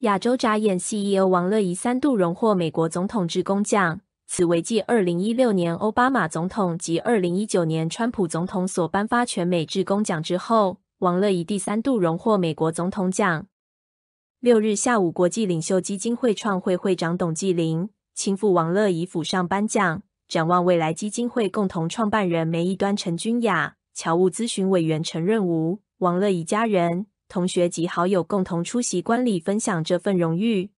亚洲眨眼 CEO 王乐怡三度荣获美国总统制工匠，此为继二零一六年奥巴马总统及二零一九年川普总统所颁发全美制工奖之后，王乐怡第三度荣获美国总统奖。六日下午，国际领袖基金会创会会长董继林亲赴王乐怡府上颁奖。展望未来基金会共同创办人梅一端、陈君雅、侨务咨询委员陈润吾、王乐怡家人。同学及好友共同出席观礼，分享这份荣誉。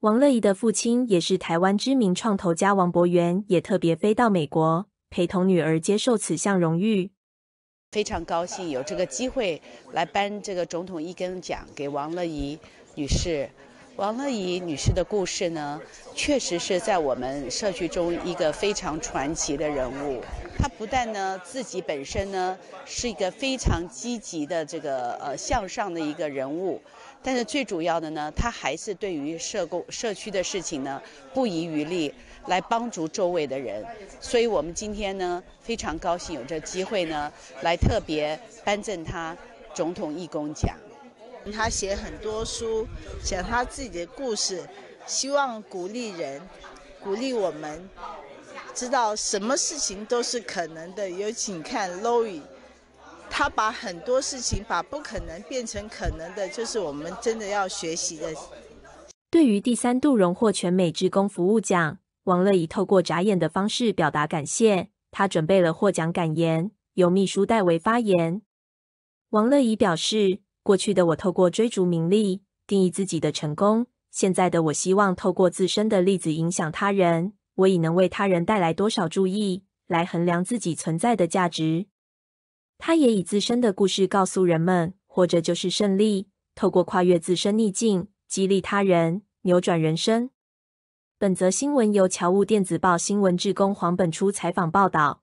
王乐怡的父亲也是台湾知名创投家王博源，也特别飞到美国，陪同女儿接受此项荣誉。非常高兴有这个机会来颁这个总统一根奖给王乐怡女士。王乐怡女士的故事呢，确实是在我们社区中一个非常传奇的人物。她不但呢自己本身呢是一个非常积极的这个呃向上的一个人物，但是最主要的呢，她还是对于社工社区的事情呢不遗余力来帮助周围的人。所以我们今天呢非常高兴有这机会呢来特别颁赠她总统义工奖。他写很多书，写他自己的故事，希望鼓励人，鼓励我们知道什么事情都是可能的。有请看 l o u i 他把很多事情把不可能变成可能的，就是我们真的要学习的。对于第三度荣获全美职工服务奖，王乐怡透过眨眼的方式表达感谢。他准备了获奖感言，由秘书代为发言。王乐怡表示。过去的我透过追逐名利定义自己的成功，现在的我希望透过自身的例子影响他人。我以能为他人带来多少注意来衡量自己存在的价值。他也以自身的故事告诉人们，活着就是胜利。透过跨越自身逆境，激励他人，扭转人生。本则新闻由侨务电子报新闻志工黄本初采访报道。